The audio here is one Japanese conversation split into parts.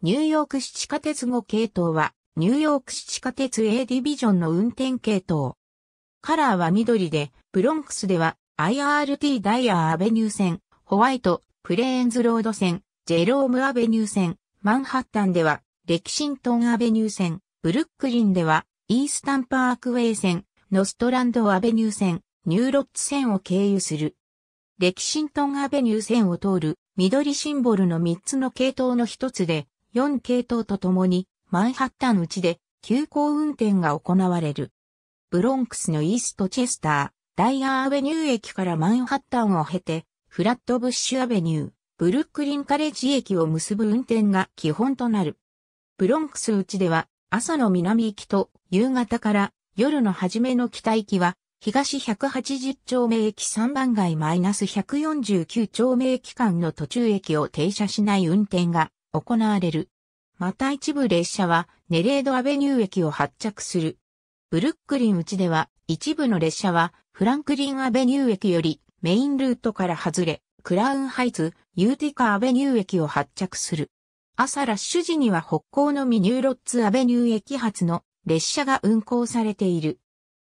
ニューヨーク市地下鉄後系統は、ニューヨーク市地下鉄 A ディビジョンの運転系統。カラーは緑で、ブロンクスでは IRT ダイヤアベニュー線、ホワイト、プレーンズロード線、ジェロームアベニュー線、マンハッタンでは、レキシントンアベニュー線、ブルックリンでは、イースタンパークウェイ線、ノストランドアベニュー線、ニューロッツ線を経由する。レキシントンアベニュー線を通る緑シンボルの3つの系統の一つで、4系統とともに、マンハッタン内で、急行運転が行われる。ブロンクスのイーストチェスター、ダイアーアベニュー駅からマンハッタンを経て、フラットブッシュアベニュー、ブルックリンカレッジ駅を結ぶ運転が基本となる。ブロンクス内では、朝の南行きと夕方から夜の初めの北行きは、東180丁目駅3番街マイナス -149 丁目駅間の途中駅を停車しない運転が行われる。また一部列車はネレードアベニュー駅を発着する。ブルックリンうちでは一部の列車はフランクリンアベニュー駅よりメインルートから外れ、クラウンハイツ、ユーティカアベニュー駅を発着する。朝ラッシュ時には北港のミニューロッツアベニュー駅発の列車が運行されている。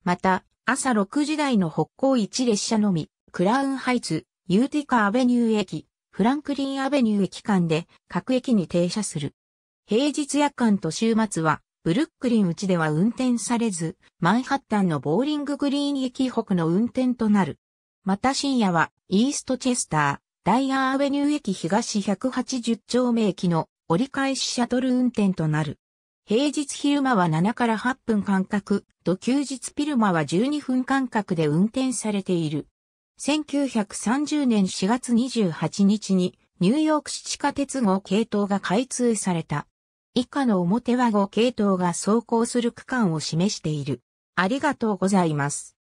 また、朝6時台の北港1列車のみ、クラウンハイツ、ユーティカアベニュー駅、フランクリンアベニュー駅間で各駅に停車する。平日夜間と週末は、ブルックリンうちでは運転されず、マンハッタンのボーリンググリーン駅北の運転となる。また深夜は、イーストチェスター、ダイヤーアベニュー駅東180丁目駅の折り返しシャトル運転となる。平日昼間は7から8分間隔と休日昼間は12分間隔で運転されている。1930年4月28日にニューヨーク市地下鉄号系統が開通された。以下の表は号系統が走行する区間を示している。ありがとうございます。